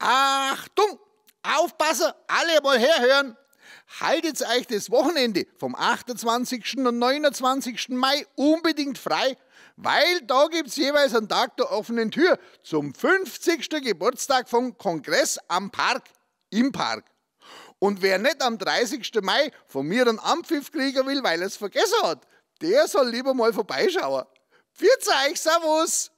Achtung! Aufpassen! Alle mal herhören! Haltet euch das Wochenende vom 28. und 29. Mai unbedingt frei, weil da gibt es jeweils einen Tag der offenen Tür zum 50. Geburtstag vom Kongress am Park, im Park. Und wer nicht am 30. Mai von mir einen Ampfiff kriegen will, weil er es vergessen hat, der soll lieber mal vorbeischauen. Pfiat euch, Servus!